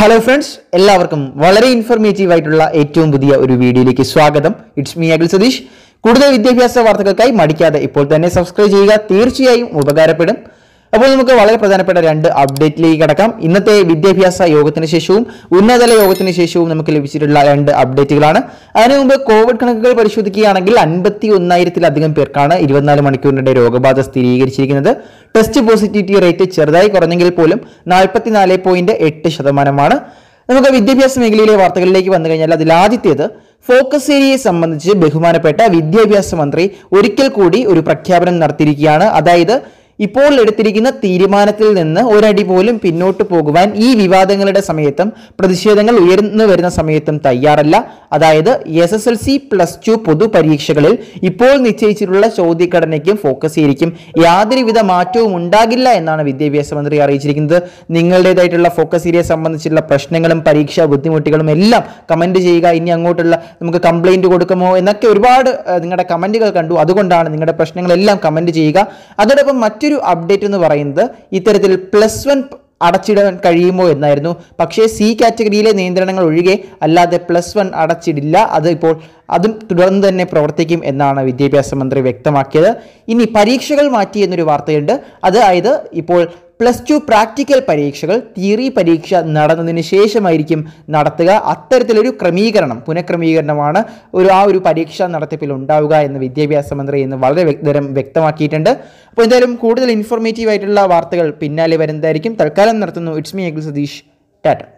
hello friends എല്ലാവർക്കും വളരെ informative ആയിട്ടുള്ള ഏറ്റവും പുതിയ ഒരു വീഡിയോയിലേക്ക് സ്വാഗതം ഇറ്റ്സ് മീ അഖിൽ സതീഷ് കൂടുതൽ വിദ്യാഭ്യാസ വാർത്തകൾക്കായി മടിക്കാതെ ഇപ്പോൾ തന്നെ സബ്സ്ക്രൈബ് ചെയ്യുക തീർച്ചയായും ഉപകാരപ്പെടും അപ്പോൾ നമുക്ക് വളരെ പ്രധാനപ്പെട്ട രണ്ട് അപ്ഡേറ്റിലേക്ക് കടക്കാം ഇന്നത്തെ വിദ്യാഭ്യാസ യോഗത്തിന് ശേഷവും ഉന്നതതല യോഗത്തിന് ശേഷവും നമുക്ക് ലഭിച്ചിട്ടുള്ള രണ്ട് അപ്ഡേറ്റുകളാണ് അതിനു മുമ്പ് കോവിഡ് കണക്കുകൾ പരിശോധിക്കുകയാണെങ്കിൽ അൻപത്തി ഒന്നായിരത്തിലധികം പേർക്കാണ് ഇരുപത്തിനാല് മണിക്കൂറിൻ്റെ രോഗബാധ സ്ഥിരീകരിച്ചിരിക്കുന്നത് ടെസ്റ്റ് പോസിറ്റിവിറ്റി റേറ്റ് ചെറുതായി കുറഞ്ഞെങ്കിൽ പോലും നാൽപ്പത്തിനാല് പോയിന്റ് എട്ട് ശതമാനമാണ് നമുക്ക് വിദ്യാഭ്യാസ മേഖലയിലെ വാർത്തകളിലേക്ക് വന്നു കഴിഞ്ഞാൽ അതിൽ ആദ്യത്തേത് ഫോക്കസ് ഏരിയയെ സംബന്ധിച്ച് ബഹുമാനപ്പെട്ട വിദ്യാഭ്യാസ മന്ത്രി ഒരിക്കൽ കൂടി ഒരു പ്രഖ്യാപനം നടത്തിയിരിക്കുകയാണ് അതായത് ഇപ്പോൾ എടുത്തിരിക്കുന്ന തീരുമാനത്തിൽ നിന്ന് ഒരടി പോലും പിന്നോട്ട് പോകുവാൻ ഈ വിവാദങ്ങളുടെ സമയത്തും പ്രതിഷേധങ്ങൾ ഉയർന്നു വരുന്ന സമയത്തും തയ്യാറല്ല അതായത് S S L C plus two പൊതുപരീക്ഷകളിൽ ഇപ്പോൾ നിശ്ചയിച്ചിട്ടുള്ള ചോദ്യഘടനയ്ക്കും ഫോക്കസ് ചെയ്തിരിക്കും യാതൊരുവിധ മാറ്റവും ഉണ്ടാകില്ല എന്നാണ് വിദ്യാഭ്യാസ മന്ത്രി അറിയിച്ചിരിക്കുന്നത് നിങ്ങളുടേതായിട്ടുള്ള ഫോക്കസ് ഏരിയ സംബന്ധിച്ചുള്ള പ്രശ്നങ്ങളും പരീക്ഷാ ബുദ്ധിമുട്ടുകളും എല്ലാം കമൻറ്റ് ചെയ്യുക ഇനി അങ്ങോട്ടുള്ള നമുക്ക് കംപ്ലൈന്റ് കൊടുക്കുമോ എന്നൊക്കെ ഒരുപാട് നിങ്ങളുടെ കമൻറ്റുകൾ കണ്ടു അതുകൊണ്ടാണ് നിങ്ങളുടെ പ്രശ്നങ്ങളെല്ലാം കമൻറ്റ് ചെയ്യുക അതോടൊപ്പം മറ്റു ഒരു അപ്ഡേറ്റ് എന്ന് പറയുന്നത് ഇത്തരത്തിൽ പ്ലസ് വൺ അടച്ചിടാൻ കഴിയുമോ എന്നായിരുന്നു പക്ഷേ സി കാറ്റഗറിയിലെ നിയന്ത്രണങ്ങൾ ഒഴികെ അല്ലാതെ പ്ലസ് വൺ അടച്ചിടില്ല അത് ഇപ്പോൾ അതും തുടർന്ന് തന്നെ പ്രവർത്തിക്കും എന്നാണ് വിദ്യാഭ്യാസ മന്ത്രി വ്യക്തമാക്കിയത് ഇനി പരീക്ഷകൾ മാറ്റി എന്നൊരു വാർത്തയുണ്ട് അതായത് ഇപ്പോൾ പ്ലസ് ടു പ്രാക്ടിക്കൽ പരീക്ഷകൾ തിയറി പരീക്ഷ നടന്നതിന് ശേഷമായിരിക്കും നടത്തുക അത്തരത്തിലൊരു ക്രമീകരണം പുനഃക്രമീകരണമാണ് ഒരു ആ ഒരു പരീക്ഷ നടത്തിപ്പിൽ ഉണ്ടാവുക എന്ന് വിദ്യാഭ്യാസ മന്ത്രി ഇന്ന് വളരെ വ്യക്തരം വ്യക്തമാക്കിയിട്ടുണ്ട് അപ്പോൾ എന്തായാലും കൂടുതൽ ഇൻഫോർമേറ്റീവ് ആയിട്ടുള്ള വാർത്തകൾ പിന്നാലെ വരുന്നതായിരിക്കും തൽക്കാലം നടത്തുന്നു ഇറ്റ്സ് മീ അഖിൽ സതീഷ് ടാറ്റ